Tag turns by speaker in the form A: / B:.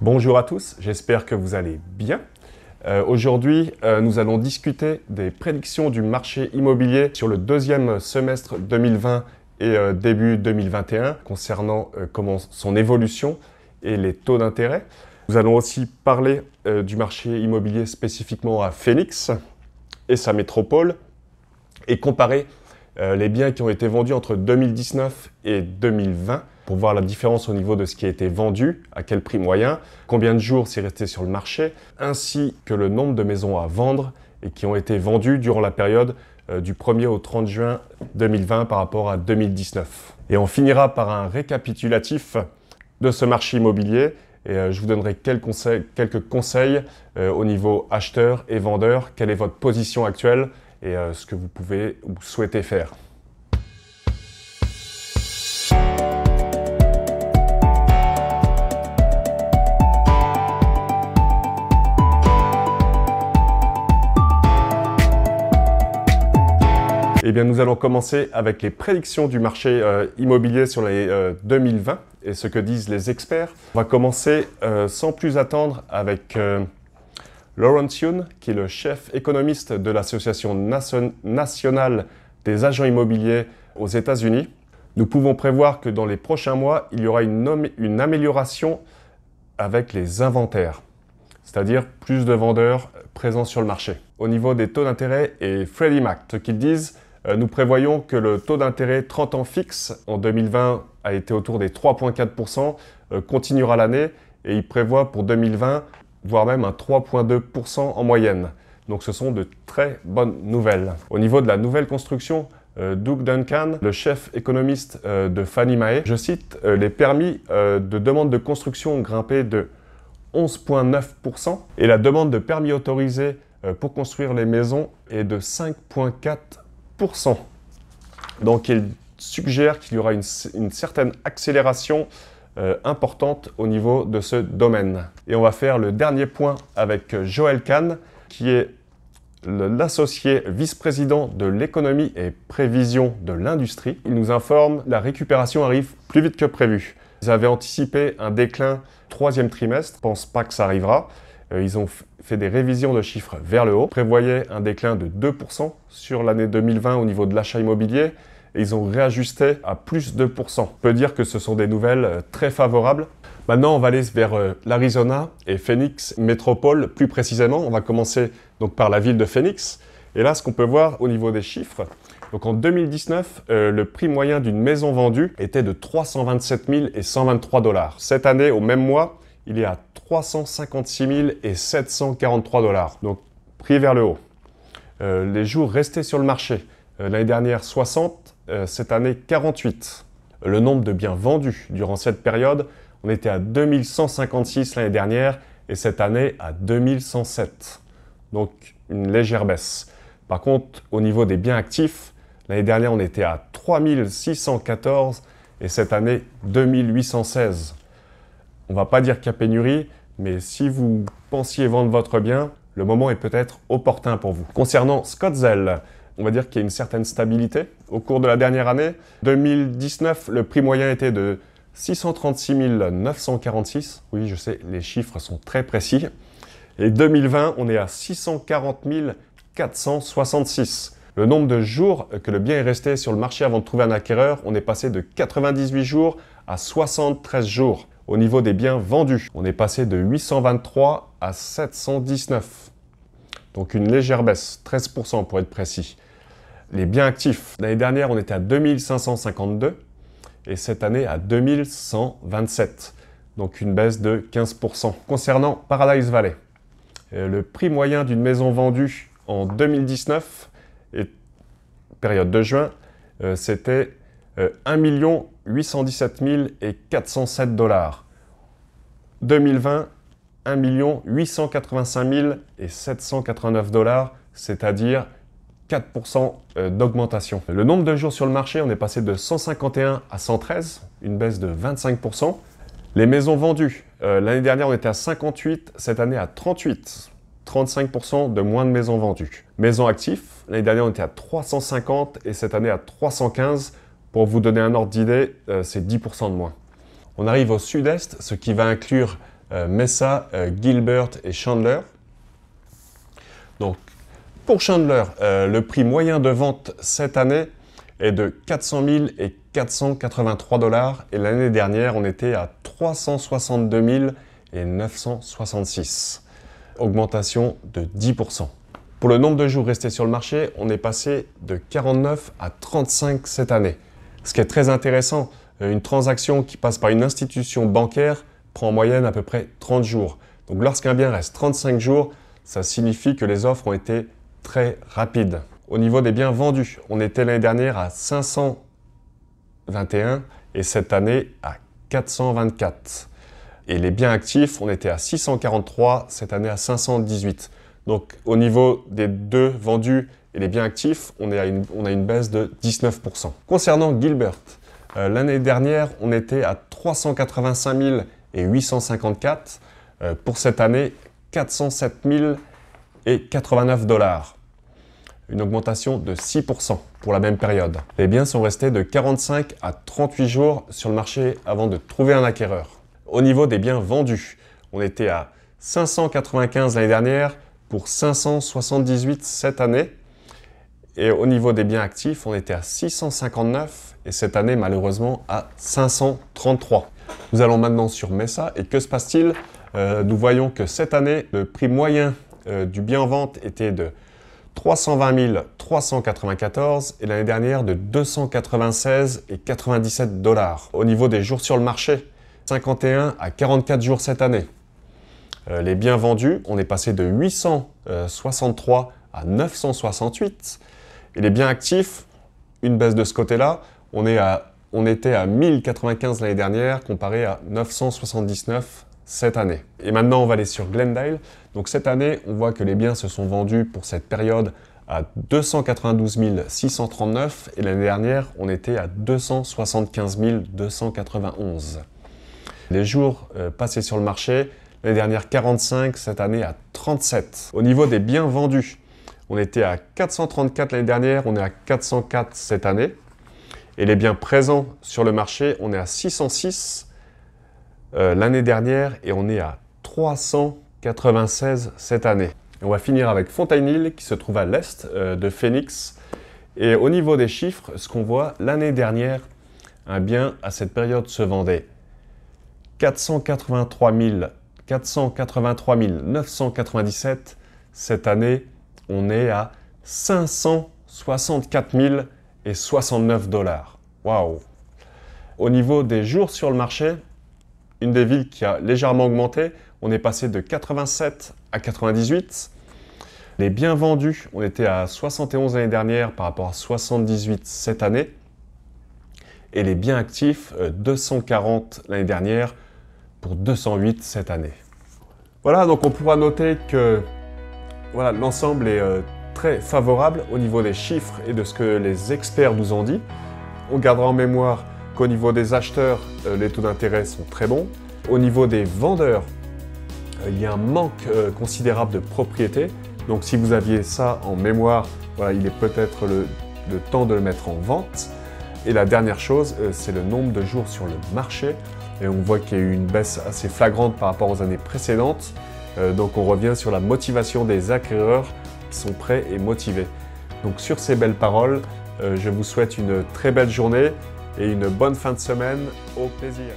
A: Bonjour à tous, j'espère que vous allez bien. Euh, aujourd'hui, euh, nous allons discuter des prédictions du marché immobilier sur le deuxième semestre 2020 et euh, début 2021 concernant comment son évolution et les taux d'intérêt. Nous allons aussi parler du marché immobilier spécifiquement à Phoenix et sa métropole et comparer euh, les biens qui ont été vendus entre 2019 et 2020 pour voir la différence au niveau de ce qui a été vendu, à quel prix moyen, combien de jours c'est resté sur le marché, ainsi que le nombre de maisons à vendre et qui ont été vendues durant la période euh, du 1er au 30 juin 2020 par rapport à 2019. Et on finira par un récapitulatif de ce marché immobilier et euh, je vous donnerai quelques conseils, au niveau acheteur et vendeur, quelle est votre position actuelle, et euh, ce que vous pouvez ou souhaitez faire. Eh bien, nous allons commencer avec les prédictions du marché euh, immobilier sur les 2020 euh, et ce que disent les experts. On va commencer sans plus attendre avec Lawrence Yoon, qui est le chef économiste de l'Association nationale des agents immobiliers aux États-Unis. Nous pouvons prévoir que dans les prochains mois, il y aura une, amélioration avec les inventaires, c'est-à-dire plus de vendeurs présents sur le marché. Au niveau des taux d'intérêt et Freddie Mac, ce qu'ils disent, euh, nous prévoyons que le taux d'intérêt 30 ans fixe en 2020 a été autour des 3,4%, euh, continuera l'année et il prévoit pour 2020 voire même un 3,2% en moyenne. Donc ce sont de très bonnes nouvelles. Au niveau de la nouvelle construction, euh, Doug Duncan, le chef économiste euh, de Fannie Mae, je cite, euh, les permis de demande de construction ont grimpé de 11,9% et la demande de permis autorisés pour construire les maisons est de 5,4%. Donc il suggère qu'il y aura une, une certaine accélération euh, importante au niveau de ce domaine. Et on va faire le dernier point avec euh, Joël Kahn, qui est l'associé vice-président de l'économie et prévision de l'industrie. Il nous informe la récupération arrive plus vite que prévu. Ils avaient anticipé un déclin troisième trimestre, pense pas que ça arrivera. Euh, ils ont fait des révisions de chiffres vers le haut, prévoyait un déclin de 2% sur l'année 2020 au niveau de l'achat immobilier, ils ont réajusté à plus de 2%. On peut dire que ce sont des nouvelles euh, très favorables. Maintenant, on va aller vers euh, l'Arizona et Phoenix Métropole plus précisément. On va commencer donc par la ville de Phoenix. Et là, ce qu'on peut voir au niveau des chiffres, donc en 2019, euh, le prix moyen d'une maison vendue était de 327 123 dollars. Cette année, au même mois, il est à 356 743 dollars. Donc prix vers le haut. les jours restés sur le marché, l'année dernière 60, euh, cette année 48. Le nombre de biens vendus durant cette période, on était à 2156 l'année dernière et cette année à 2107. Donc une légère baisse. Par contre, au niveau des biens actifs, l'année dernière on était à 3614 et cette année 2816. On va pas dire qu'il y a pénurie, mais si vous pensiez vendre votre bien, le moment est peut-être opportun pour vous. Concernant Scottsdale, on va dire qu'il y a une certaine stabilité au cours de la dernière année. 2019, le prix moyen était de 636 946. Oui, je sais, les chiffres sont très précis. Et 2020, on est à 640 466. Le nombre de jours que le bien est resté sur le marché avant de trouver un acquéreur, on est passé de 98 jours à 73 jours. Au niveau des biens vendus, on est passé de 823 à 719. Donc une légère baisse, 13% pour être précis les biens actifs. L'année dernière, on était à 2552 et cette année à 2127. Donc une baisse de 15%. Concernant Paradise Valley, euh, le prix moyen d'une maison vendue en 2019, et période de juin, euh, c'était 1 817 407 dollars. 2020, 1 885 789 dollars, c'est-à-dire 4% euh, d'augmentation. Le nombre de jours sur le marché, on est passé de 151 à 113, une baisse de 25%. Les maisons vendues, euh, l'année dernière on était à 58, cette année à 38. 35% de moins de maisons vendues. Maisons actives, l'année dernière on était à 350 et cette année à 315. Pour vous donner un ordre d'idée, euh, c'est 10% de moins. On arrive au sud-est, ce qui va inclure Mesa, Gilbert et Chandler. Donc pour Chandler, euh, le prix moyen de vente cette année est de 400 et 483 dollars et l'année dernière on était à 362 966. Augmentation de 10%. Pour le nombre de jours restés sur le marché, on est passé de 49 à 35 cette année. Ce qui est très intéressant, euh, une transaction qui passe par une institution bancaire prend en moyenne à peu près 30 jours. Donc lorsqu'un bien reste 35 jours, ça signifie que les offres ont été très rapide. Au niveau des biens vendus, on était l'année dernière à 521 et cette année à 424. Et les biens actifs, on était à 643, cette année à 518. Donc au niveau des deux vendus et les biens actifs, on, a une baisse de 19%. Concernant Gilbert, euh, l'année dernière, on était à 385 et 854. Euh, pour cette année, 407 000 et 89 dollars, une augmentation de 6% pour la même période. Les biens sont restés de 45 à 38 jours sur le marché avant de trouver un acquéreur. Au niveau des biens vendus, on était à 595 l'année dernière pour 578 cette année. Et au niveau des biens actifs, on était à 659 et cette année malheureusement à 533. Nous allons maintenant sur Mesa et que se passe-t-il euh, Nous voyons que cette année, le prix moyen euh, du bien en vente était de 320 394 et l'année dernière de 296 et 97 dollars. Au niveau des jours sur le marché, 51 à 44 jours cette année. Euh, les biens vendus, on est passé de 863 à 968. Et les biens actifs, une baisse de ce côté-là, on, on était à 1095 l'année dernière comparé à 979 cette année. Et maintenant, on va aller sur Glendale. Donc cette année, on voit que les biens se sont vendus pour cette période à 292 639 et l'année dernière, on était à 275 291. Les jours euh, passés sur le marché, l'année dernière 45, cette année à 37. Au niveau des biens vendus, on était à 434 l'année dernière, on est à 404 cette année. Et les biens présents sur le marché, on est à 606 euh, l'année dernière et on est à 396 cette année. on va finir avec Fontaine-Île qui se trouve à l'est euh, de Phoenix. Et au niveau des chiffres, ce qu'on voit l'année dernière, un bien à cette période se vendait 483 997. Cette année, on est à 564 069 dollars. Waouh Au niveau des jours sur le marché, une des villes qui a légèrement augmenté. On est passé de 87 à 98. Les biens vendus, on était à 71 l'année dernière par rapport à 78 cette année. Et les biens actifs, 240 euh, l'année dernière pour 208 cette année. Voilà, donc on pourra noter que voilà, l'ensemble est euh, très favorable au niveau des chiffres et de ce que les experts nous ont dit. On gardera en mémoire au niveau des acheteurs, euh, les taux d'intérêt sont très bons. Au niveau des vendeurs, euh, il y a un manque euh, considérable de propriété. Donc si vous aviez ça en mémoire, voilà, il est peut-être le, le, temps de le mettre en vente. Et la dernière chose, c'est le nombre de jours sur le marché. Et on voit qu'il y a eu une baisse assez flagrante par rapport aux années précédentes. donc on revient sur la motivation des acquéreurs qui sont prêts et motivés. Donc sur ces belles paroles, je vous souhaite une très belle journée et une bonne fin de semaine. Au plaisir.